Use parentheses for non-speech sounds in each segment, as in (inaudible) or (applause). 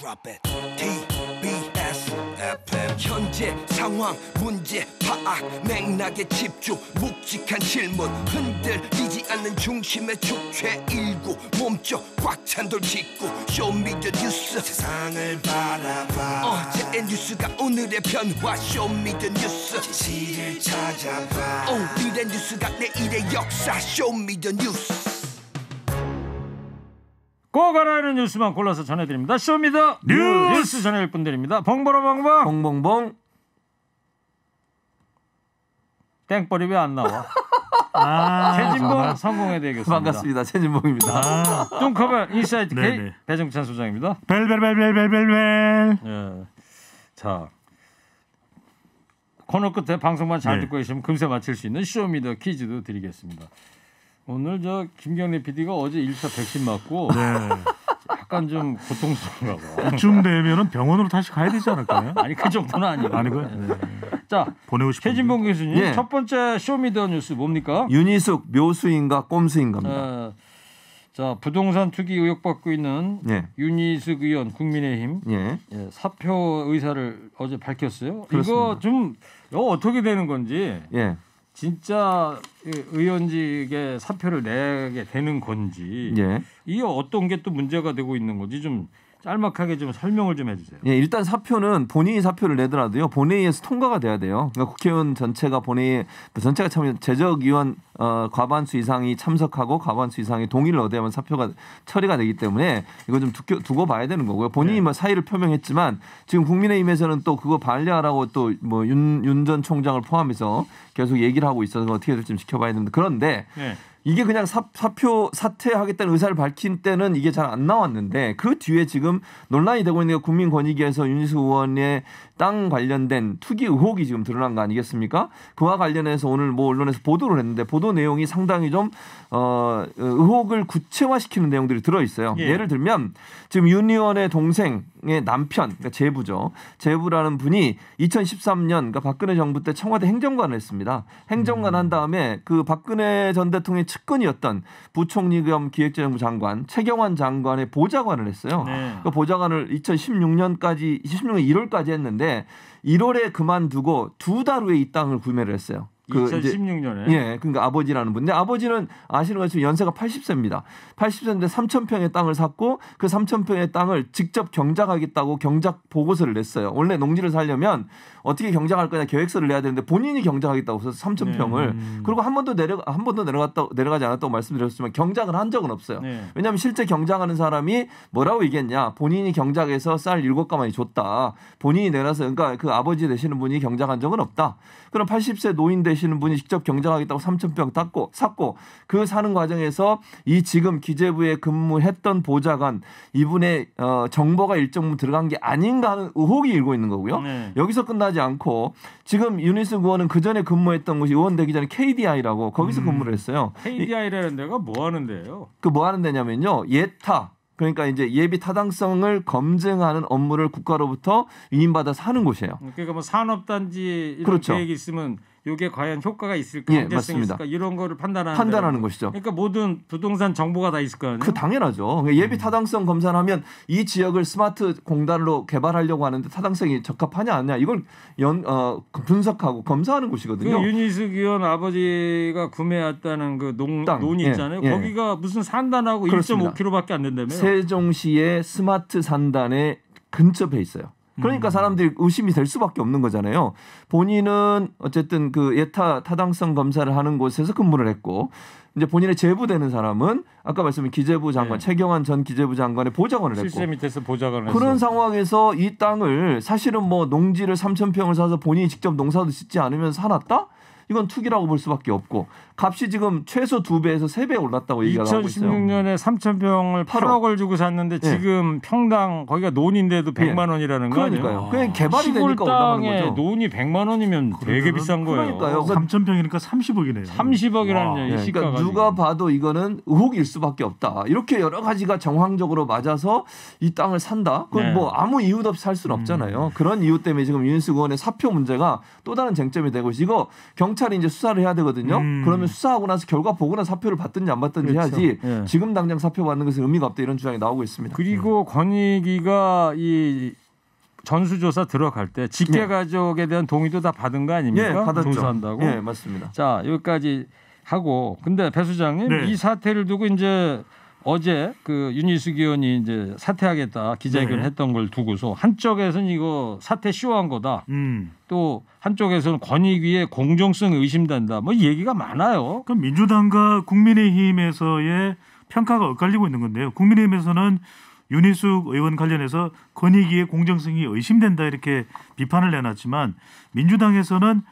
Drop it. TBS FM 현재 상황 문제 파악 맥락에 집중 묵직한 질문 흔들리지 않는 중심의 축제 일구 몸쪽 꽉찬돌 짓고 쇼미더 뉴스 세상을 바라봐 어제의 뉴스가 오늘의 변화 쇼미더 뉴스 진실을 찾아봐 오늘의 뉴스가 내일의 역사 쇼미더 뉴스 꼭 알아야 하는 뉴스만 골라서 전해드립니다. 쇼미더 뉴스, 뉴스 전해일 분들입니다. 봉보로봉봉 봉봉봉 땡벌이 왜안 나와? (laughs) 아, 최진봉 성공에 대결입니다. 반갑습니다. 최진봉입니다. 아, 뚱커벨 아. 인사이트 K 배정찬 소장입니다. 벨벨벨벨벨벨벨. 예. 자 코너 끝에 방송만 잘 네. 듣고 계시면 금세 맞힐 수 있는 쇼미더 퀴즈도 드리겠습니다. 오늘 저 김경래 PD가 어제 1차 백신 맞고 (laughs) 네. 약간 좀 고통스러운가 봐. 이쯤 되면은 병원으로 다시 가야 되지 않을까요? 아니 그 정도는 아니고. 아니고요. 네. 자 보내고 싶은. 최진봉 교수님 예. 첫 번째 쇼미더 뉴스 뭡니까? 윤희숙 묘수인가 꼼수인가입니다. 자 부동산 투기 의혹 받고 있는 예. 윤희숙 의원 국민의힘 예. 예. 사표 의사를 어제 밝혔어요. 그렇습니다. 이거 좀 이거 어떻게 되는 건지. 예. 진짜 의원직에 사표를 내게 되는 건지 예. 이게 어떤 게 또 문제가 되고 있는 건지 좀 짤막하게 좀 설명을 좀 해주세요. 예, 일단 사표는 본인이 사표를 내더라도요 본회의에서 통과가 돼야 돼요. 그러니까 국회의원 전체가 본회의 전체가 참재적위원 어, 과반수 이상이 참석하고 과반수 이상이 동의를 얻어야만 사표가 처리가 되기 때문에 이거 좀 두고, 두고 봐야 되는 거고요. 본인이 네. 뭐 사의를 표명했지만 지금 국민의힘에서는 또 그거 반려하라고 또 뭐윤윤전 총장을 포함해서 계속 얘기를 하고 있어서 어떻게 될지 좀 지켜봐야 되는데 그런데. 네. 이게 그냥 사, 사표 사퇴하겠다는 의사를 밝힌 때는 이게 잘 안 나왔는데 그 뒤에 지금 논란이 되고 있는 게 국민권익위에서 윤희수 의원의 땅 관련된 투기 의혹이 지금 드러난 거 아니겠습니까? 그와 관련해서 오늘 뭐 언론에서 보도를 했는데 보도 내용이 상당히 좀 어, 의혹을 구체화시키는 내용들이 들어 있어요. 예. 를 들면 지금 유니원의 동생의 남편, 그러니까 제부죠. 제부라는 분이 2013년 그러니까 박근혜 정부 때 청와대 행정관을 했습니다. 행정관 음. 한 다음에 그 박근혜 전 대통령의 측근이었던 부총리 겸 기획재정부 장관 최경환 장관의 보좌관을 했어요. 네. 그 보좌관을 2016년까지 16년 1월까지 했는데 1월에 그만두고 두 달 후에 이 땅을 구매를 했어요. 그 2016년에 이제, 예 그러니까 아버지라는 분. 근데 아버지는 아시는 것처럼 연세가 80세입니다. 80세인데 3천 평의 땅을 샀고 그 3천 평의 땅을 직접 경작하겠다고 경작 보고서를 냈어요. 원래 농지를 살려면 어떻게 경작할 거냐 계획서를 내야 되는데 본인이 경작하겠다고 해서 3천 평을 음. 그리고 한 번도 내려 한 번도 내려갔다 내려가지 않았다고 말씀드렸지만 경작을 한 적은 없어요. 네. 왜냐하면 실제 경작하는 사람이 뭐라고 얘기했냐 본인이 경작해서 쌀 일곱 가마니 줬다. 본인이 내놔서 그러니까 그 아버지 되시는 분이 경작한 적은 없다. 그럼 80세 노인 대신 만시는 분이 직접 경쟁하겠다고3천평 샀고, 샀고 그 사는 과정에서 이 지금 기재부에 근무했던 보좌관 이분의 어, 정보가 일정 들어간 게 아닌가 하는 의혹이 일고 있는 거고요. 네. 여기서 끝나지 않고 지금 유니스 구원은 그 전에 근무했던 곳이 의원 되기 전에 KDI라고 거기서 음. 근무를 했어요. KDI라는 데가 뭐 하는 데예요? 그 뭐 하는 데냐면요. 예타 그러니까 이제 예비 타당성을 검증하는 업무를 국가로부터 위임받아서 하는 곳이에요. 그러니까 뭐 산업단지 이런 그렇죠. 계획이 있으면 이게 과연 효과가 예, 있을까, 예, 문제성이 있을까 이런 거를 판단하는 판단하는 것이죠. 그러니까 모든 부동산 정보가 다 있을 거 아니에요. 그 당연하죠. 그러니까 예비 음. 타당성 검사를 하면 이 지역을 스마트 공단로 으 개발하려고 하는데 타당성이 적합하냐 아니냐 이걸 연, 어, 분석하고 검사하는 곳이거든요. 그 윤희숙 의원 아버지가 구매했다는 그농 논이 예, 있잖아요. 예, 거기가 무슨 산단하고 1.5km밖에 안 된다며요. 세종시의 스마트 산단에 근접해 있어요. 그러니까 음. 사람들이 의심이 될 수밖에 없는 거잖아요. 본인은 어쨌든 그 예타 타당성 검사를 하는 곳에서 근무를 했고 이제 본인의 제부되는 사람은 아까 말씀드린 기재부 장관 네. 최경환 전 기재부 장관의 보좌관을 했고 실세 밑에서 보좌관을 그런 했어. 상황에서 이 땅을 사실은 뭐 농지를 3천 평을 사서 본인이 직접 농사도 짓지 않으면 서 사놨다 이건 투기라고 볼 수밖에 없고 값이 지금 최소 두 배에서 세 배 올랐다고 얘기가 나오고 있어요. 2016년에 3천 평을 8억. 을 주고 샀는데 네. 지금 평당 거기가 논인데도 100만 예. 원이라는 거예요. 그러니까요. 아. 그냥 개발이 되니까 올라가는 거죠. 논이 100만 원이면 되게 비싼 거예요. 그러니까요. 3천 평이니까 30억이네요. 30억이라는 얘기. 예. 그러니까 누가 봐도 이거는 의혹일 수밖에 없다. 이렇게 여러 가지가 정황적으로 맞아서 이 땅을 산다. 그건 네. 뭐 아무 이유도 없이 살 수는 없잖아요. 음. 그런 이유 때문에 지금 윤수 의원의 사표 문제가 또 다른 쟁점이 되고 있어. 이거 경찰 경찰이 이제 수사를 해야 되거든요. 음. 그러면 수사하고 나서 결과 보거나 사표를 받든지 안 받든지 그렇죠. 해야지 예. 지금 당장 사표 받는 것은 의미가 없다 이런 주장이 나오고 있습니다. 그리고 예. 권익위가 이 전수조사 들어갈 때 직계 예. 가족에 대한 동의도 다 받은 거 아닙니까? 예, 받았죠. 조사한다고. 예, 맞습니다. 자 여기까지 하고 근데 배 수장님 네. 이 사태를 두고 이제 어제 그 윤희숙 의원이 이제 사퇴하겠다 기자회견 네. 했던 걸 두고서 한쪽에서는 이거 사퇴 시호한 거다. 음. 또 한쪽에서는 권익위의 공정성 의심된다. 뭐 얘기가 많아요. 그럼 민주당과 국민의힘에서의 평가가 엇갈리고 있는 건데요. 국민의힘에서는 윤희숙 의원 관련해서 권익위의 공정성이 의심된다 이렇게 비판을 내놨지만 민주당에서는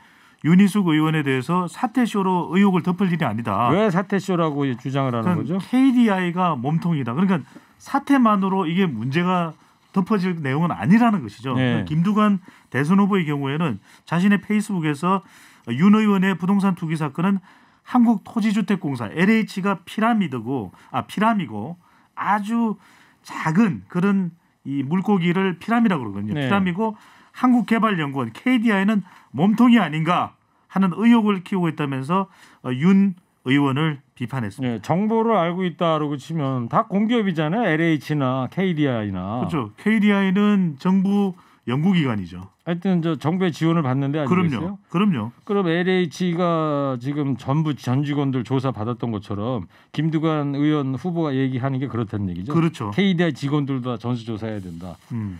윤희숙 의원에 대해서 사태쇼로 의혹을 덮을 일이 아니다. 왜 사퇴쇼라고 주장을 하는 거죠? KDI가 몸통이다. 그러니까 사태만으로 이게 문제가 덮어질 내용은 아니라는 것이죠. 네. 그러니까 김두관 대선 후보의 경우에는 자신의 페이스북에서 윤 의원의 부동산 투기 사건은 한국 토지주택공사 LH가 피라미드고 아 피라미고 아주 작은 그런 이 물고기를 피라미라고 그러거든요. 네. 피라미고 한국개발연구원 KDI는 몸통이 아닌가 하는 의혹을 키우고 있다면서 어, 윤 의원을 비판했습니다. 네, 정보를 알고 있다라고 치면 다 공기업이잖아요. LH나 KDI나. 그렇죠. KDI는 정부 연구기관이죠. 하여튼 저 정부의 지원을 받는데 아니겠어요? 그럼요. 그럼요. 그럼 LH가 지금 전부 전 직원들 조사 받았던 것처럼 김두관 의원 후보가 얘기하는 게 그렇다는 얘기죠. 그렇죠. KDI 직원들도 전수 조사해야 된다. 음.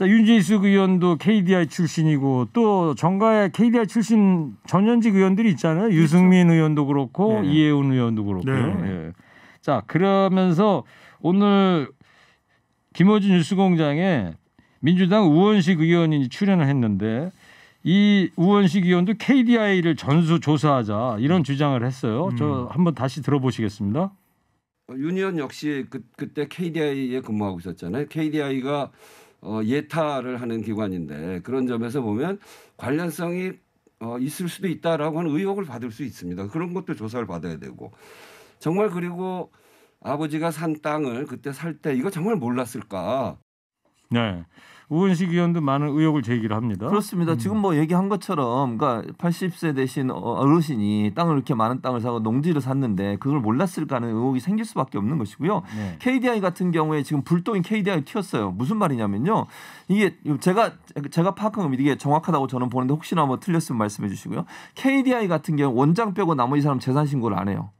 자, 윤재수 의원도 KDI 출신이고 또 정가에 KDI 출신 전현직 의원들이 있잖아요. 그렇죠. 유승민 의원도 그렇고 네. 이해운 의원도 그렇고. 네. 예. 자, 그러면서 오늘 김호준 뉴스공장에 민주당 우원식 의원이 출연을 했는데 이 우원식 의원도 KDI를 전수 조사하자 이런 주장을 했어요. 음. 저 한번 다시 들어보시겠습니다. 윤 의원 역시 그, 그때 KDI에 근무하고 있었잖아요. KDI가 어, 예타를 하는 기관인데 그런 점에서 보면 관련성이 어, 있을 수도 있다라고 하는 의혹을 받을 수 있습니다. 그런 것도 조사를 받아야 되고 정말 그리고 아버지가 산 땅을 그때 살 때 이거 정말 몰랐을까? 네. 우원식 의원도 많은 의혹을 제기를 합니다. 그렇습니다. 음. 지금 뭐 얘기한 것처럼 그러니까 80세 되신 어, 어르신이 땅을 이렇게 많은 땅을 사고 농지를 샀는데 그걸 몰랐을까 하는 의혹이 생길 수밖에 없는 것이고요. 네. KDI 같은 경우에 지금 불똥인 KDI 튀었어요. 무슨 말이냐면요. 이게 제가 제가 파악한 겁니다. 이게 정확하다고 저는 보는데 혹시나 뭐 틀렸으면 말씀해 주시고요. KDI 같은 경우 원장 빼고 나머지 사람 재산 신고를 안 해요.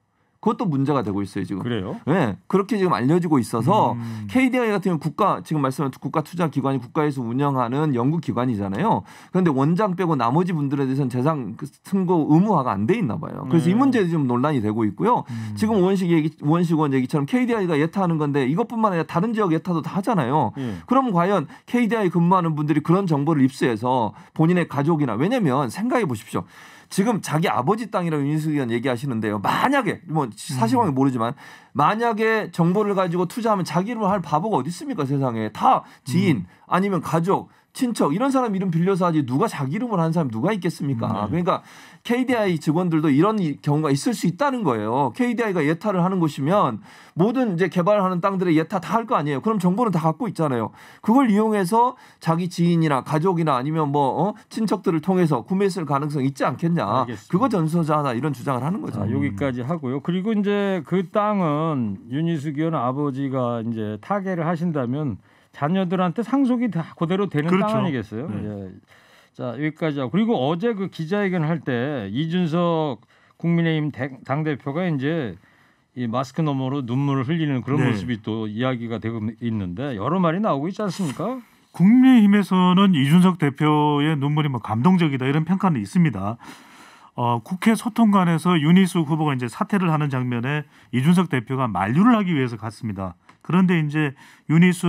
그것도 문제가 되고 있어요 지금. 그래요? 네, 그렇게 지금 알려지고 있어서 음. KDI 같은 경우 국가 지금 말씀한 국가 투자 기관이 국가에서 운영하는 연구 기관이잖아요. 그런데 원장 빼고 나머지 분들에 대해서는 재산 승고 그 의무화가 안 돼 있나 봐요. 그래서 네. 이 음. 문제도 지금 논란이 되고 있고요. 음. 지금 원식 얘기 원식원 얘기처럼 KDI가 예타하는 건데 이것뿐만 아니라 다른 지역 예타도 다 하잖아요. 네. 그럼 과연 KDI 근무하는 분들이 그런 정보를 입수해서 본인의 가족이나 왜냐면 생각해 보십시오. 지금 자기 아버지 땅이라고 윤희숙 의원 얘기하시는데요. 만약에 뭐 사실관계 음. 모르지만 만약에 정보를 가지고 투자하면 자기로 할 바보가 어디 있습니까 세상에 다 지인 음. 아니면 가족 친척 이런 사람 이름 빌려서 하지 누가 자기 이름을 하는 사람 누가 있겠습니까? 네. 그러니까 KDI 직원들도 이런 경우가 있을 수 있다는 거예요. KDI가 예타를 하는 곳이면 모든 이제 개발하는 땅들의 예타 다 할 거 아니에요. 그럼 정보는 다 갖고 있잖아요. 그걸 이용해서 자기 지인이나 가족이나 아니면 뭐 어? 친척들을 통해서 구매했을 가능성 있지 않겠냐. 알겠습니다. 그거 전소자나 이런 주장을 하는 거죠. 자, 여기까지 하고요. 그리고 이제 그 땅은 윤희숙 의원 아버지가 이제 타계를 하신다면 자녀들한테 상속이 다 그대로 되는 그렇죠. 땅 아니겠어요? 네. 예. 자 여기까지 하고 그리고 어제 그 기자회견 할때 이준석 국민의힘 당 대표가 이제 이 마스크 너머로 눈물을 흘리는 그런 네. 모습이 또 이야기가 되고 있는데 여러 말이 나오고 있지 않습니까? 국민의힘에서는 이준석 대표의 눈물이 뭐 감동적이다 이런 평가는 있습니다. 어, 국회 소통관에서 유니스 후보가 이제 사퇴를 하는 장면에 이준석 대표가 만류를 하기 위해서 갔습니다. 그런데 이제 유니스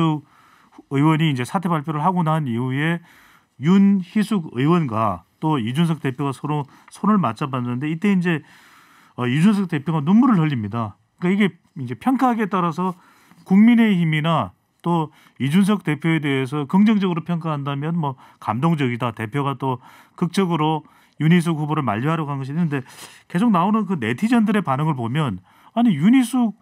의원이 이제 사퇴 발표를 하고 난 이후에 윤희숙 의원과 또 이준석 대표가 서로 손을 맞잡았는데 이때 이제 어, 이준석 대표가 눈물을 흘립니다. 그러니까 이게 이제 평가하기에 따라서 국민의힘이나 또 이준석 대표에 대해서 긍정적으로 평가한다면 뭐 감동적이다. 대표가 또 극적으로 윤희숙 후보를 만류하려고 한 것이 있는데 계속 나오는 그 네티즌들의 반응을 보면 아니 윤희숙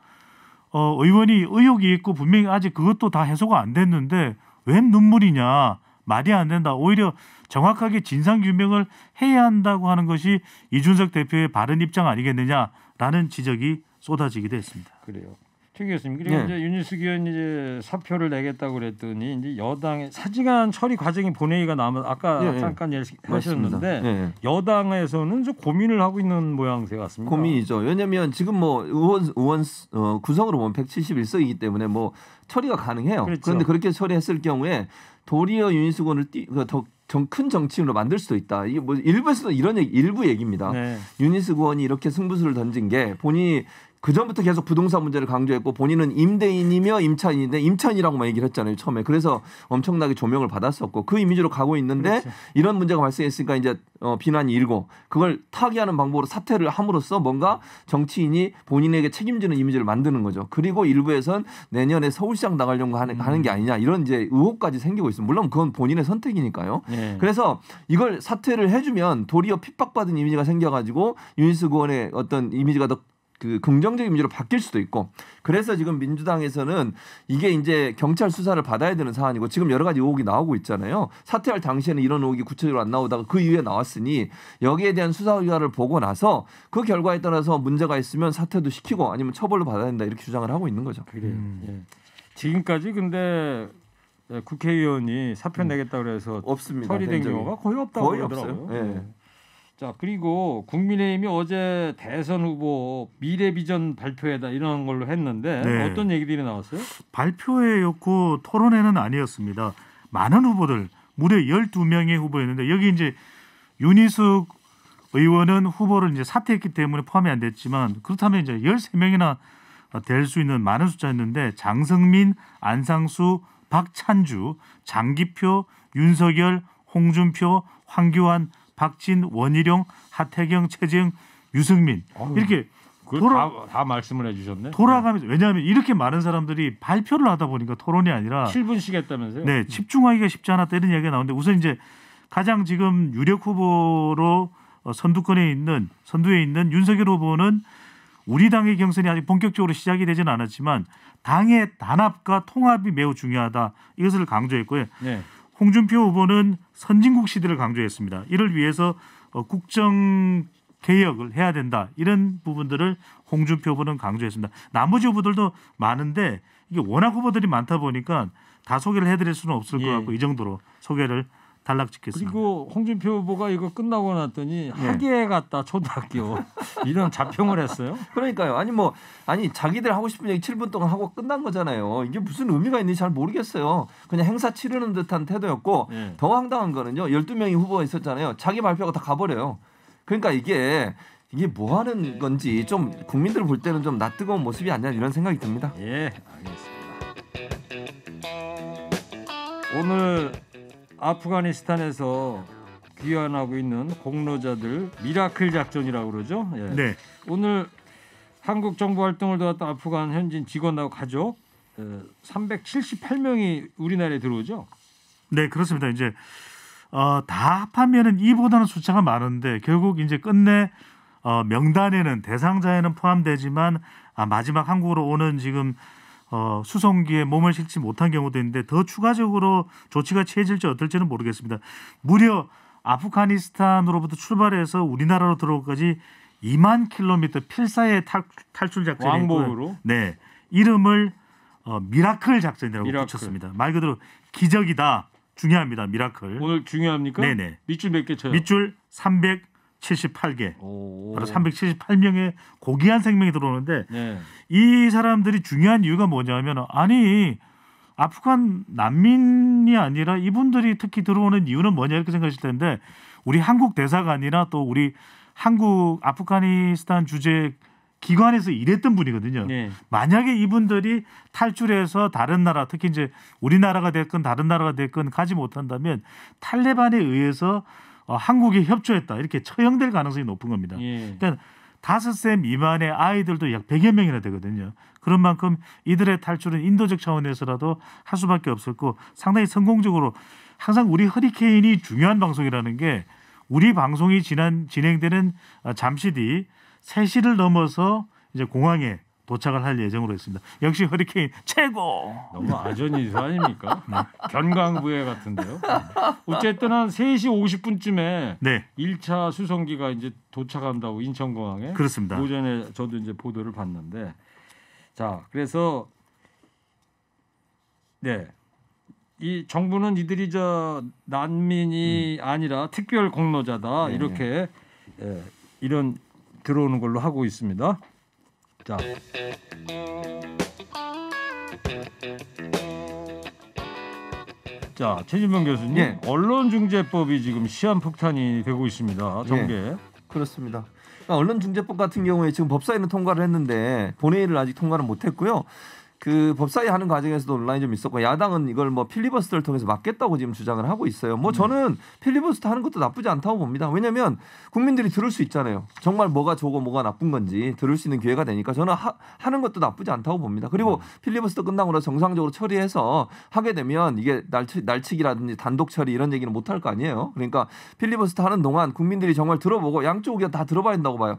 어, 의원이 의혹이 있고 분명히 아직 그것도 다 해소가 안 됐는데 웬 눈물이냐 말이 안 된다. 오히려 정확하게 진상 규명을 해야 한다고 하는 것이 이준석 대표의 바른 입장 아니겠느냐라는 지적이 쏟아지기도 했습니다. 그래요. 특이했습니 그리고 네. 이제 윤희숙 의원이 제 사표를 내겠다고 그랬더니 이제 여당의 사직안 처리 과정이 본회의가 남아 아까 예, 예. 잠깐 예. 하셨는데 예. 여당에서는 좀 고민을 하고 있는 모양새 같습니다. 고민이죠. 왜냐하면 지금 뭐 의원 의원 어, 구성으로 보면 171석이기 때문에 뭐 처리가 가능해요. 그렇죠. 그런데 그렇게 처리했을 경우에 도리어 윤희숙 의원을 그 더큰 정치인으로 만들 수도 있다. 이게 뭐 일부에서도 이런 얘기, 일부 얘기입니다. 네. 유니스 의원이 이렇게 승부수를 던진 게 본인이 그전부터 계속 부동산 문제를 강조했고 본인은 임대인이며 임차인인데 임차인이라고만 얘기를 했잖아요 처음에 그래서 엄청나게 조명을 받았었고 그 이미지로 가고 있는데 그렇죠. 이런 문제가 발생했으니까 이제 어, 비난이 일고 그걸 타개하는 방법으로 사퇴를 함으로써 뭔가 정치인이 본인에게 책임지는 이미지를 만드는 거죠 그리고 일부에선 내년에 서울시장 나가려고 하는, 음. 하는 게 아니냐 이런 이제 의혹까지 생기고 있습니다 물론 그건 본인의 선택이니까요 네. 그래서 이걸 사퇴를 해주면 도리어 핍박받은 이미지가 생겨가지고 윤희수 의원의 어떤 이미지가 더그 긍정적인 문제로 바뀔 수도 있고 그래서 지금 민주당에서는 이게 이제 경찰 수사를 받아야 되는 사안이고 지금 여러 가지 의혹이 나오고 있잖아요. 사퇴할 당시에는 이런 의혹이 구체적으로 안 나오다가 그 이후에 나왔으니 여기에 대한 수사 의가를 보고 나서 그 결과에 따라서 문제가 있으면 사퇴도 시키고 아니면 처벌로 받아야 된다 이렇게 주장을 하고 있는 거죠. 그래요. 음. 예. 지금까지 근데 국회의원이 사표 음. 내겠다 그래서 없습니다. 처리된 경우가 거의 없다고 거의 그더라고요 없어요. 예. 음. 자 그리고 국민의힘이 어제 대선 후보 미래비전 발표회다 이런 걸로 했는데 네. 어떤 얘기들이 나왔어요? 발표회였고 토론회는 아니었습니다. 많은 후보들 무려 12명의 후보였는데 여기 이제 윤희숙 의원은 후보를 이제 사퇴했기 때문에 포함이 안 됐지만 그렇다면 이제 13명이나 될 수 있는 많은 숫자였는데 장성민, 안상수, 박찬주, 장기표, 윤석열, 홍준표, 황교안, 박진, 원희룡, 하태경, 최재형, 유승민 아유, 이렇게 그 돌아 다, 다, 말씀을 해주셨네. 돌아가면서 왜냐하면 이렇게 많은 사람들이 발표를 하다 보니까 토론이 아니라 7분씩 했다면서요? 네, 집중하기가 쉽지 않았다 이런 이야기가 나오는데 우선 이제 가장 지금 유력 후보로 어, 선두권에 있는 선두에 있는 윤석열 후보는 우리 당의 경선이 아직 본격적으로 시작이 되지는 않았지만 당의 단합과 통합이 매우 중요하다 이것을 강조했고요. 네. 홍준표 후보는 선진국 시대를 강조했습니다. 이를 위해서 어, 국정 개혁을 해야 된다 이런 부분들을 홍준표 후보는 강조했습니다. 나머지 후보들도 많은데 이게 워낙 후보들이 많다 보니까 다 소개를 해드릴 수는 없을 것 예. 같고 이 정도로 소개를 단락지겠습니다 그리고 홍준표 후보가 이거 끝나고 났더니 학예에 갔다 초등학교 (laughs) 이런 자평을 했어요. 그러니까요. 아니 뭐 아니 자기들 하고 싶은 얘기 7분 동안 하고 끝난 거잖아요. 이게 무슨 의미가 있는지 잘 모르겠어요. 그냥 행사 치르는 듯한 태도였고 네. 더 황당한 거는요. 12명이 후보가 있었잖아요. 자기 발표가 다 가버려요. 그러니까 이게 이게 뭐 하는 네. 건지 네. 좀 국민들 볼 때는 좀 낯뜨거운 모습이 아니냐 이런 생각이 듭니다. 예, 알겠습니다. 오늘 아프가니스탄에서 귀환하고 있는 공로자들 미라클 작전이라고 그러죠. 예. 네. 오늘 한국 정부 활동을 도왔던 아프간 현진 직원하고 가족 378명이 어, 우리나라에 들어오죠. 네, 그렇습니다. 이제 어, 다 합하면은 이보다는 숫자가 많은데 결국 이제 끝내 어, 명단에는 대상자에는 포함되지만 아, 마지막 한국으로 오는 지금 어, 수송기에 몸을 실지 못한 경우도 있는데 더 추가적으로 조치가 취해질지 어떨지는 모르겠습니다. 무려 아프가니스탄으로부터 출발해서 우리나라로 들어오까지 2만 킬로미터 필사의 탈출 작전이 왕복으로 네 이름을 어, 미라클 작전이라고 미라클. 붙였습니다. 말 그대로 기적이다 중요합니다 미라클 오늘 중요합니까? 네네 밑줄 몇 개 쳐요? 밑줄 300 7 8개 오. 바로 378명의 고귀한 생명이 들어오는데 네. 이 사람들이 중요한 이유가 뭐냐면 아니 아프간 난민이 아니라 이분들이 특히 들어오는 이유는 뭐냐 이렇게 생각하실 텐데 우리 한국 대사관이나 또 우리 한국 아프가니스탄 주재 기관에서 일했던 분이거든요. 네. 만약에 이분들이 탈출해서 다른 나라, 특히 이제 우리나라가 됐건 다른 나라가 됐건 가지 못한다면 탈레반에 의해서 어, 한국이 협조했다 이렇게 처형될 가능성이 높은 겁니다. 예. 그러니까 다섯 세 미만의 아이들도 약 100여 명이나 되거든요. 그런 만큼 이들의 탈출은 인도적 차원에서라도 할 수밖에 없었고 상당히 성공적으로 항상 우리 허리케인이 중요한 방송이라는 게 우리 방송이 지난 진행되는 어, 잠시 뒤 3시를 넘어서 이제 공항에 도착을 할 예정으로 있습니다. 역시 허리케인 최고. 너무 아전이수 아닙니까? (laughs) 네. 견강부회 같은데요. 어쨌든 한 3시 50분쯤에 네. 1차 수송기가 이제 도착한다고 인천공항에 그렇습니다. 오전에 저도 이제 보도를 봤는데 자, 그래서 네. 이 정부는 이들이 저 난민이 음. 아니라 특별 공로자다. 네. 네. 이렇게 예, 이런 들어오는 걸로 하고 있습니다. 자. 자, 최진명 교수님, 예. 언론중재법이 지금 시한폭탄이 되고 있습니다. 정계. 예. 그렇습니다. 그러니까 언론중재법 같은 경우에 지금 법사위는 통과를 했는데 본회의를 아직 통과를 못했고요. 그 법사위 하는 과정에서도 논란이 좀 있었고 야당은 이걸 뭐 필리버스터를 통해서 막겠다고 지금 주장을 하고 있어요. 뭐 네. 저는 필리버스터 하는 것도 나쁘지 않다고 봅니다. 왜냐하면 국민들이 들을 수 있잖아요. 정말 뭐가 좋고 뭐가 나쁜 건지 들을 수 있는 기회가 되니까 저는 하, 하는 것도 나쁘지 않다고 봅니다. 그리고 네. 필리버스터 끝나고 나서 정상적으로 처리해서 하게 되면 이게 날치, 날치기라든지 단독 처리 이런 얘기는 못 할 거 아니에요. 그러니까 필리버스터 하는 동안 국민들이 정말 들어보고 양쪽이 다 들어봐야 된다고 봐요.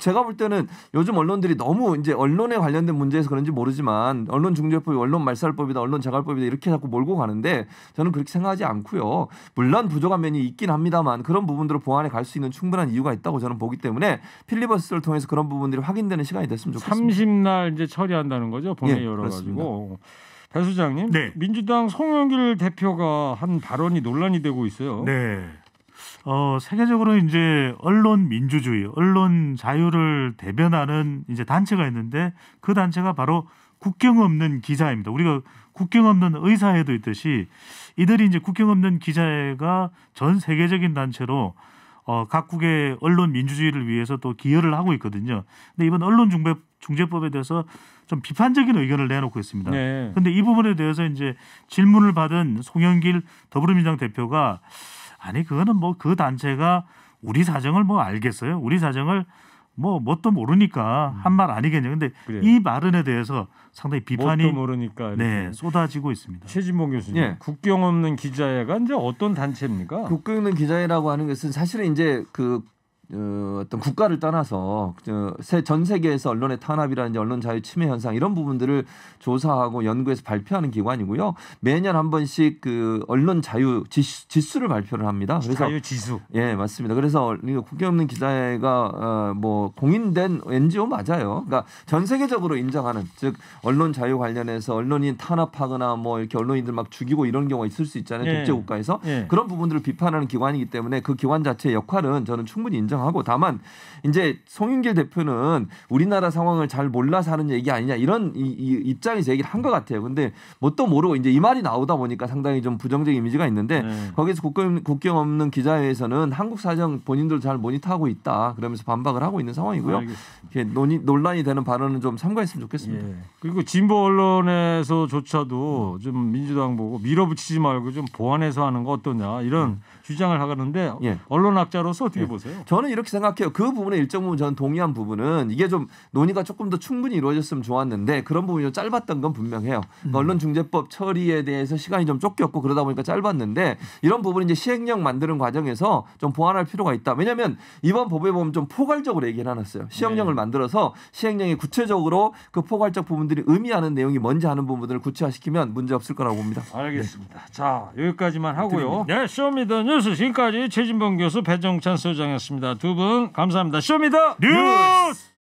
제가 볼 때는 요즘 언론들이 너무 이제 언론에 관련된 문제에서 그런지 모르지만 말만 언론중재법이 언론 말살법이다 언론 자갈법이다 이렇게 자꾸 몰고 가는데 저는 그렇게 생각하지 않고요. 물론 부족한 면이 있긴 합니다만 그런 부분들을 보완해 갈 수 있는 충분한 이유가 있다고 저는 보기 때문에 필리버스를 통해서 그런 부분들이 확인되는 시간이 됐으면 좋겠습니다. 30날 이제 처리한다는 거죠 본회 예, 열어가지고. 배 수장님, 네. 민주당 송영길 대표가 한 발언이 논란이 되고 있어요. 네. 어, 세계적으로 이제 언론 민주주의, 언론 자유를 대변하는 이제 단체가 있는데 그 단체가 바로 국경 없는 기자입니다. 우리가 국경 없는 의사에도 있듯이 이들이 이제 국경 없는 기자회가 전 세계적인 단체로 어, 각국의 언론 민주주의를 위해서 또 기여를 하고 있거든요. 근데 이번 언론 중배, 중재법에 대해서 좀 비판적인 의견을 내놓고 있습니다. 그런데 네. 이 부분에 대해서 이제 질문을 받은 송영길 더불어민주당 대표가 아니 그거는 뭐 그 단체가 우리 사정을 뭐 알겠어요? 우리 사정을 뭐 뭣도 모르니까 음. 한말 아니겠냐. 근데 그래요. 이 말은에 대해서 상당히 비판이 모르니까 네, 쏟아지고 있습니다. 최진봉 교수님, 예. 국경 없는 기자회가 이제 어떤 단체입니까? 국경 없는 기자회라고 하는 것은 사실은 이제 그 어, 떤 국가를 떠나서 전 세계에서 언론의 탄압이라든지 언론 자유 침해 현상 이런 부분들을 조사하고 연구해서 발표하는 기관이고요. 매년 한 번씩 그 언론 자유 지수, 를 발표를 합니다. 그래서 자유 지수. 예, 맞습니다. 그래서 국경 없는 기자회가 어, 뭐 공인된 NGO 맞아요. 그러니까 전 세계적으로 인정하는 즉 언론 자유 관련해서 언론인 탄압하거나 뭐 이렇게 언론인들 막 죽이고 이런 경우가 있을 수 있잖아요. 독재 예. 국가에서 예. 그런 부분들을 비판하는 기관이기 때문에 그 기관 자체의 역할은 저는 충분히 인정. 인정하고 다만 이제 송인길 대표는 우리나라 상황을 잘 몰라서 하는 얘기 아니냐 이런 이, 이 입장에서 얘기를 한 것 같아요. 근데 뭣도 뭐 모르고 이제 이 말이 나오다 보니까 상당히 좀 부정적인 이미지가 있는데 네. 거기서 국경, 국경 없는 기자회에서는 한국 사정 본인들 잘 모니터하고 있다 그러면서 반박을 하고 있는 상황이고요. 이게 논이, 논란이 되는 발언은 좀 삼가했으면 좋겠습니다. 예. 그리고 진보 언론에서조차도 좀 민주당 보고 밀어붙이지 말고 좀 보완해서 하는 거 어떠냐 이런 음. 주장을 하는데 예. 언론학자로서 어떻게 예. 보세요? 저는 이렇게 생각해요. 그 부분에 일정 부분 저는 동의한 부분은 이게 좀 논의가 조금 더 충분히 이루어졌으면 좋았는데 그런 부분이 좀 짧았던 건 분명해요. 음. 그러니까 언론중재법 처리에 대해서 시간이 좀 쫓겼고 그러다 보니까 짧았는데 이런 부분은 이제 시행령 만드는 과정에서 좀 보완할 필요가 있다. 왜냐하면 이번 법에 보면 좀 포괄적으로 얘기를 해놨어요. 시행령을 네. 만들어서 시행령이 구체적으로 그 포괄적 부분들이 의미하는 내용이 뭔지 하는 부분들을 구체화시키면 문제 없을 거라고 봅니다. 알겠습니다. 네. 자 여기까지만 하고요. 드립니다. 네, 쇼미더뉴 뉴스 지금까지 최진범 교수 배정찬 소장이었습니다. 두 분 감사합니다. 쇼입니다 뉴스. 뉴스.